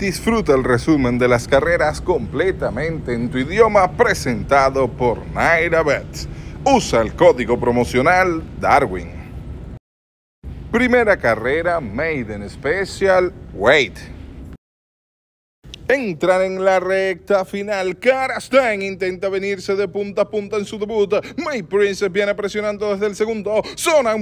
Disfruta el resumen de las carreras completamente en tu idioma presentado por Naira Betts. Usa el código promocional Darwin. Primera carrera Made in Special Wait. Entran en la recta final. Karastain intenta venirse de punta a punta en su debut. My Prince viene presionando desde el segundo.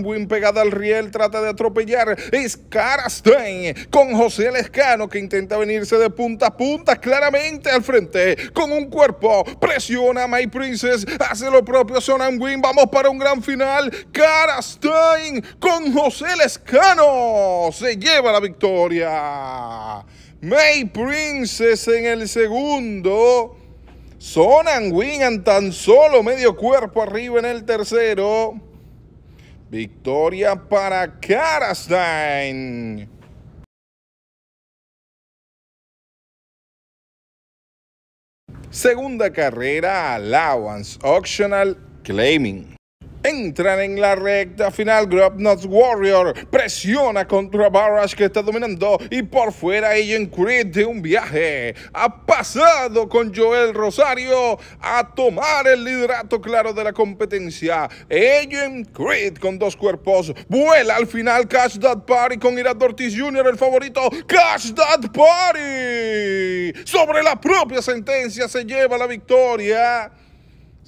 Wynn pegada al riel, trata de atropellar. Es Karastain con José Lescano que intenta venirse de punta a punta claramente al frente. Con un cuerpo presiona a May Princess. Hace lo propio Wynn. Vamos para un gran final. Karastain con José Lescano se lleva la victoria. May Princess en el segundo. Sonan Wingan tan solo medio cuerpo arriba en el tercero. Victoria para Karastein. Segunda carrera, Allowance Optional Claiming. Entran en la recta final. Grubnuts Warrior presiona contra Barrage que está dominando. Y por fuera Agent Creed de un viaje. Ha pasado con Joel Rosario a tomar el liderato claro de la competencia. Agent Creed con dos cuerpos. Vuela al final Cash That Party con Irad Ortiz Jr., el favorito. Cash That Party. Sobre la propia sentencia se lleva la victoria.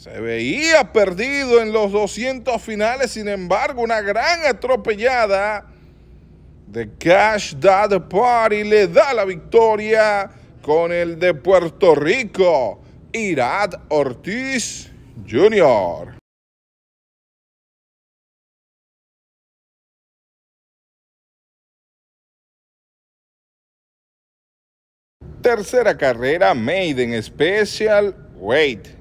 Se veía perdido en los 200 finales, sin embargo, una gran atropellada de Cash Dad Party le da la victoria con el de Puerto Rico, Irad Ortiz Jr. Tercera carrera, Made Special Weight.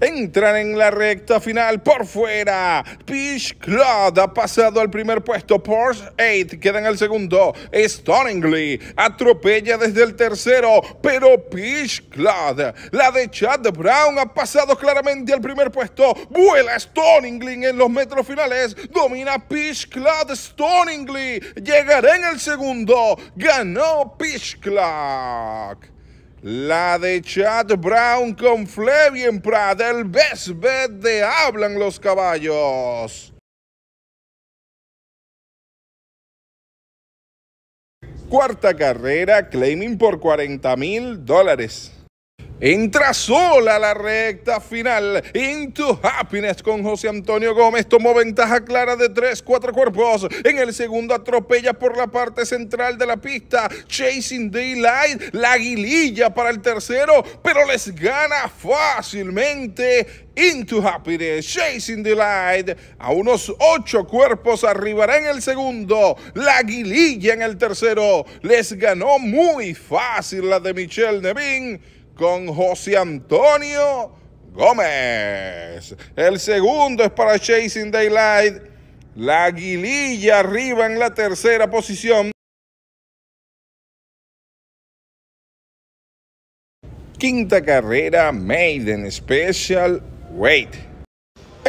Entran en la recta final por fuera. Peach Cloud ha pasado al primer puesto. Porsche 8 queda en el segundo. Stoningly atropella desde el tercero. Pero Peach Cloud, la de Chad Brown, ha pasado claramente al primer puesto. Vuela Stoningly en los metros finales. Domina Peach Cloud. Stoningly llegará en el segundo. Ganó Peach Cloud. La de Chad Brown con Flevian Prada, el best bet de Hablan los Caballos. Cuarta carrera, claiming por 40 mil dólares. Entra sola la recta final. Into Happiness con José Antonio Gómez tomó ventaja clara de 3, 4 cuerpos. En el segundo atropella por la parte central de la pista. Chasing Daylight, la aguililla para el tercero, pero les gana fácilmente. Into Happiness, Chasing Delight. A unos ocho cuerpos arribará en el segundo. La aguililla en el tercero. Les ganó muy fácil la de Michelle Nevin con José Antonio Gómez. El segundo es para Chasing Daylight. La Aguililla arriba en la tercera posición. Quinta carrera Maiden Special Weight.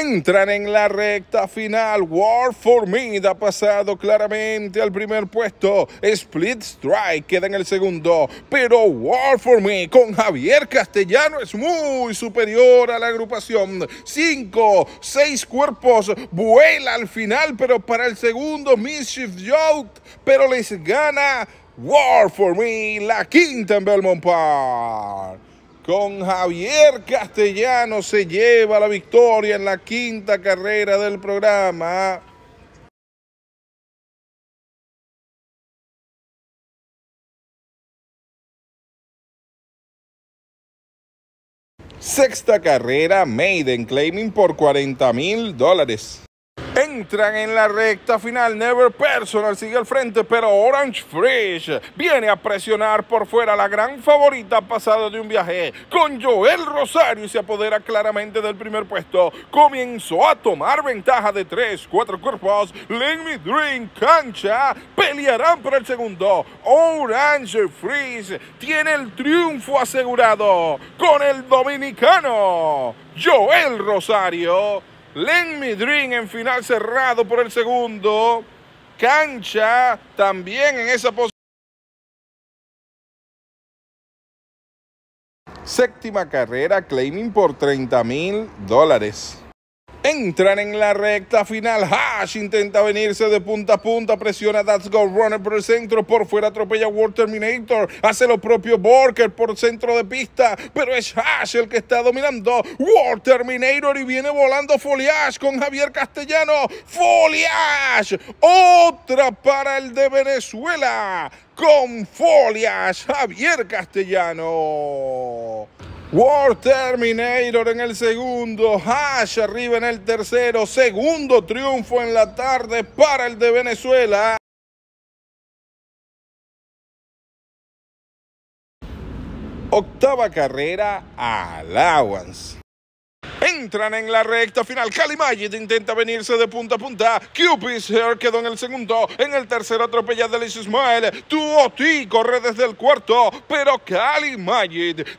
Entran en la recta final. War for Me ha pasado claramente al primer puesto. Split Strike queda en el segundo. Pero War for Me con Javier Castellano es muy superior a la agrupación. Cinco, seis cuerpos. Vuela al final, pero para el segundo Mischief Joke. Pero les gana War for Me, la quinta en Belmont Park con Javier Castellano se lleva la victoria en la quinta carrera del programa. Sexta carrera, Maiden Claiming por 40 mil dólares. Entran en la recta final. Never Personal sigue al frente, pero Orange Fresh viene a presionar por fuera. La gran favorita pasado de un viaje con Joel Rosario y se apodera claramente del primer puesto. Comenzó a tomar ventaja de tres, cuatro cuerpos. Let Me Dream cancha. Pelearán por el segundo. Orange Freeze tiene el triunfo asegurado con el dominicano Joel Rosario. Let Me Dream en final cerrado por el segundo. Cancha también en esa posición. Séptima carrera, claiming por 30 mil dólares. Entran en la recta final. Hash intenta venirse de punta a punta. Presiona That's Go Runner por el centro. Por fuera atropella War Terminator. Hace lo propio Borker por centro de pista. Pero es Hash el que está dominando. World Terminator y viene volando foliash con Javier Castellano. Foliage. Otra para el de Venezuela. Con foliash. Javier Castellano. War Terminator en el segundo, Hash arriba en el tercero, segundo triunfo en la tarde para el de Venezuela. Octava carrera, Allowance. Entran en la recta final. Cali intenta venirse de punta a punta. Cupid's Hair quedó en el segundo. En el tercero atropellada Smile. Smile, Tuoti corre desde el cuarto. Pero Cali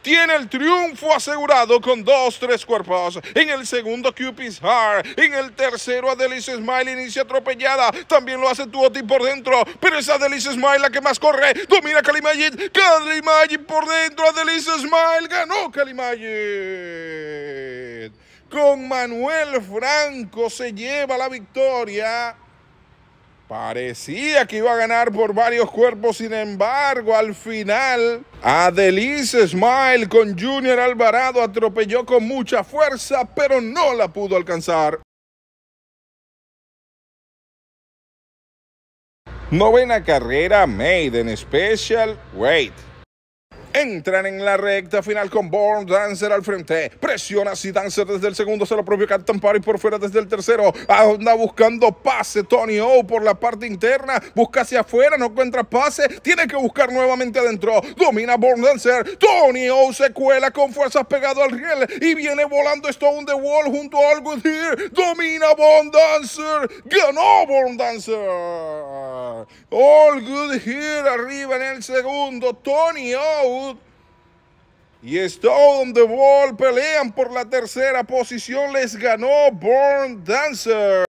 tiene el triunfo asegurado con dos, tres cuerpos. En el segundo, Cupid's Hair. En el tercero, Adelise Smile inicia atropellada. También lo hace Tuoti por dentro. Pero es Adelise Smile la que más corre. Domina Cali Magid. por dentro. Adelise Smile ganó Cali con Manuel Franco se lleva la victoria. Parecía que iba a ganar por varios cuerpos, sin embargo, al final, Adelice Smile con Junior Alvarado atropelló con mucha fuerza, pero no la pudo alcanzar. Novena carrera Maiden Special wait. Entran en la recta final con Born Dancer al frente. Presiona si Dancer desde el segundo, se lo propio Captain Party por fuera desde el tercero. Anda buscando pase Tony O por la parte interna. Busca hacia afuera, no encuentra pase. Tiene que buscar nuevamente adentro. Domina Born Dancer. Tony O se cuela con fuerzas pegado al riel y viene volando Stone the Wall junto a All Good Here. Domina Born Dancer. Ganó Born Dancer. All Good Here arriba en el segundo. Tony O y Stone the Wall pelean por la tercera posición. Les ganó Born Dancer.